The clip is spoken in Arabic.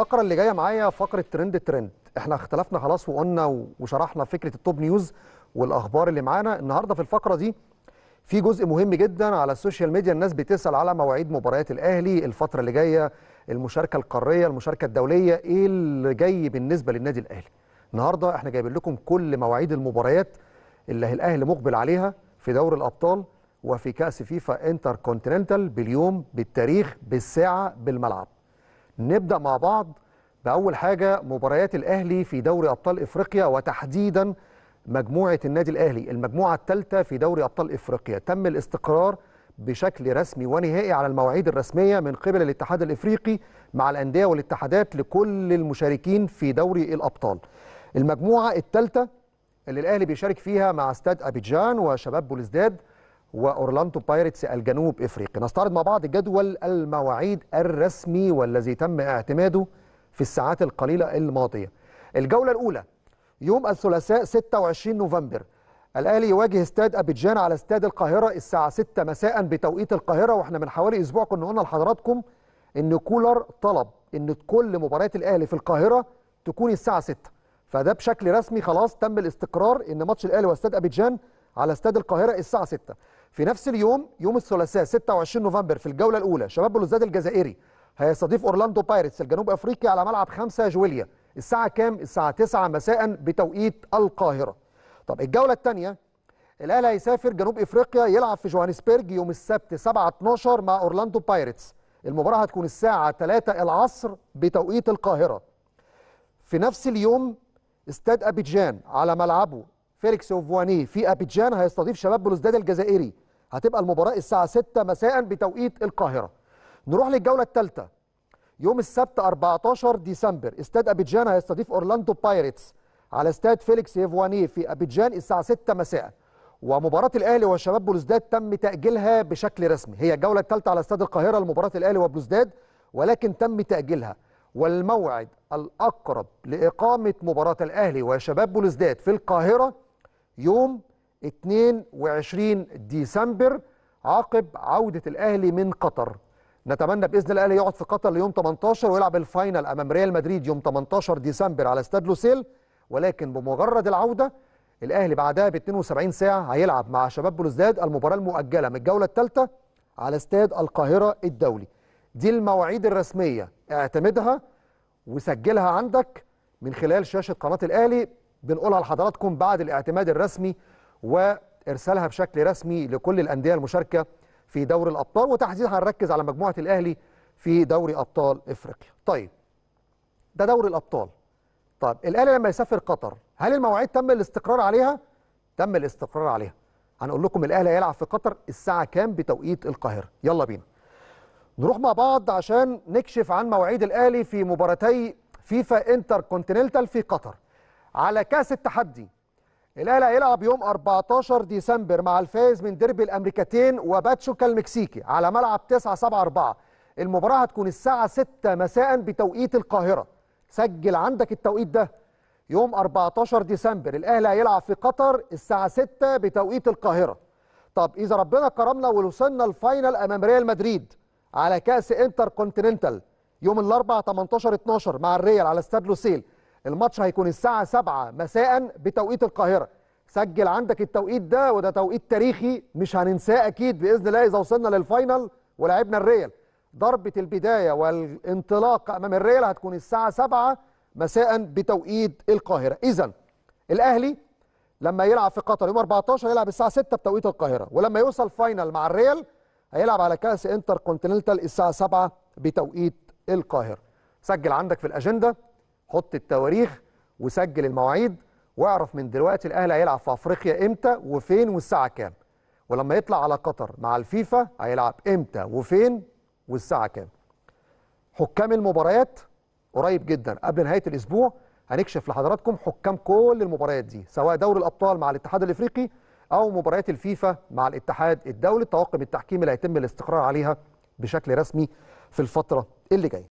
الفقره اللي جايه معايا فقره ترند ترند احنا اختلفنا خلاص وقلنا وشرحنا فكره التوب نيوز والاخبار اللي معانا النهارده في الفقره دي في جزء مهم جدا على السوشيال ميديا الناس بتسال على مواعيد مباريات الاهلي الفتره اللي جايه المشاركه القاريه المشاركه الدوليه ايه اللي جاي بالنسبه للنادي الاهلي النهارده احنا جايبين لكم كل مواعيد المباريات اللي الاهلي مقبل عليها في دوري الابطال وفي كاس فيفا انتر كونتيننتال باليوم بالتاريخ بالساعه بالملعب نبدأ مع بعض بأول حاجة مباريات الأهلي في دوري أبطال إفريقيا وتحديدا مجموعة النادي الأهلي المجموعة الثالثة في دوري أبطال إفريقيا تم الاستقرار بشكل رسمي ونهائي على المواعيد الرسمية من قبل الاتحاد الإفريقي مع الأندية والاتحادات لكل المشاركين في دوري الأبطال المجموعة الثالثة اللي الأهلي بيشارك فيها مع استاد أبيجان وشباب بولزداد وأورلاندو بايرتس الجنوب إفريقي نستعرض مع بعض جدول المواعيد الرسمي والذي تم اعتماده في الساعات القليلة الماضية الجولة الأولى يوم الثلاثاء 26 نوفمبر الأهلي يواجه استاد أبيجان على استاد القاهرة الساعة 6 مساء بتوقيت القاهرة وإحنا من حوالي أسبوع كنا قلنا لحضراتكم إن كولر طلب إن كل مباريات الأهلي في القاهرة تكون الساعة 6 فده بشكل رسمي خلاص تم الاستقرار إن ماتش الأهلي واستاد أبيجان على استاد القاهرة الساعة 6 في نفس اليوم يوم الثلاثاء 26 نوفمبر في الجوله الاولى شباب بلوزداد الجزائري هيستضيف اورلاندو بايرتس الجنوب افريقي على ملعب 5 جويليا الساعه كام الساعه 9 مساء بتوقيت القاهره طب الجوله الثانيه الاهلي هيسافر جنوب افريقيا يلعب في جوهانسبرج يوم السبت 7 12 مع اورلاندو بايرتس المباراه هتكون الساعه 3 العصر بتوقيت القاهره في نفس اليوم استاد ابيجان على ملعبه فيليكس اوفواني في ابيجان هيستضيف شباب بلوزداد الجزائري هتبقى المباراه الساعه 6 مساء بتوقيت القاهره نروح للجوله الثالثه يوم السبت 14 ديسمبر استاد ابيجان هيستضيف اورلاندو بايرتس على استاد فيليكس يفواني في ابيجان الساعه 6 مساء ومباراة الأهلي وشباب بلوزداد تم تأجيلها بشكل رسمي هي الجولة الثالثة على استاد القاهرة لمباراة الأهلي وبلوزداد ولكن تم تأجيلها والموعد الأقرب لإقامة مباراة الأهلي وشباب بلوزداد في القاهرة يوم 22 ديسمبر عقب عودة الأهلي من قطر نتمنى بإذن الأهلي يقعد في قطر ليوم 18 ويلعب الفاينل أمام ريال مدريد يوم 18 ديسمبر على استاد لوسيل ولكن بمجرد العودة الأهلي بعدها ب 72 ساعة هيلعب مع شباب بلوزداد المباراة المؤجلة من الجولة الثالثة على استاد القاهرة الدولي دي المواعيد الرسمية اعتمدها وسجلها عندك من خلال شاشة قناة الأهلي بنقولها لحضراتكم بعد الاعتماد الرسمي وارسالها بشكل رسمي لكل الانديه المشاركه في دوري الابطال وتحديدا هنركز على مجموعه الاهلي في دوري ابطال افريقيا. طيب ده دوري الابطال. طب الاهلي لما يسافر قطر هل المواعيد تم الاستقرار عليها؟ تم الاستقرار عليها. هنقول لكم الاهلي هيلعب في قطر الساعه كام بتوقيت القاهره؟ يلا بينا. نروح مع بعض عشان نكشف عن مواعيد الاهلي في مباراتي فيفا انتر كونتيننتال في قطر. على كاس التحدي الاهلي هيلعب يوم 14 ديسمبر مع الفائز من ديربي الامريكتين وباتشوكا المكسيكي على ملعب 974 المباراه هتكون الساعه 6 مساء بتوقيت القاهره سجل عندك التوقيت ده يوم 14 ديسمبر الاهلي هيلعب في قطر الساعه 6 بتوقيت القاهره طب اذا ربنا كرمنا ووصلنا الفاينل امام ريال مدريد على كاس انتر كونتيننتال يوم الاربعاء 18 12 مع الريال على استاد لوسيل الماتش هيكون الساعه 7 مساء بتوقيت القاهره سجل عندك التوقيت ده وده توقيت تاريخي مش هننساه اكيد باذن الله اذا وصلنا للفاينل ولعبنا الريال ضربه البدايه والانطلاق امام الريال هتكون الساعه 7 مساء بتوقيت القاهره اذا الاهلي لما يلعب في قطر يوم 14 هيلعب الساعه 6 بتوقيت القاهره ولما يوصل فاينل مع الريال هيلعب على كاس انتر كونتيننتال الساعه 7 بتوقيت القاهره سجل عندك في الاجنده حط التواريخ وسجل المواعيد واعرف من دلوقتي الاهلي هيلعب في افريقيا امتى وفين والساعه كام ولما يطلع على قطر مع الفيفا هيلعب امتى وفين والساعه كام حكام المباريات قريب جدا قبل نهايه الاسبوع هنكشف لحضراتكم حكام كل المباريات دي سواء دوري الابطال مع الاتحاد الافريقي او مباريات الفيفا مع الاتحاد الدولي طواقم التحكيم اللي هيتم الاستقرار عليها بشكل رسمي في الفتره اللي جايه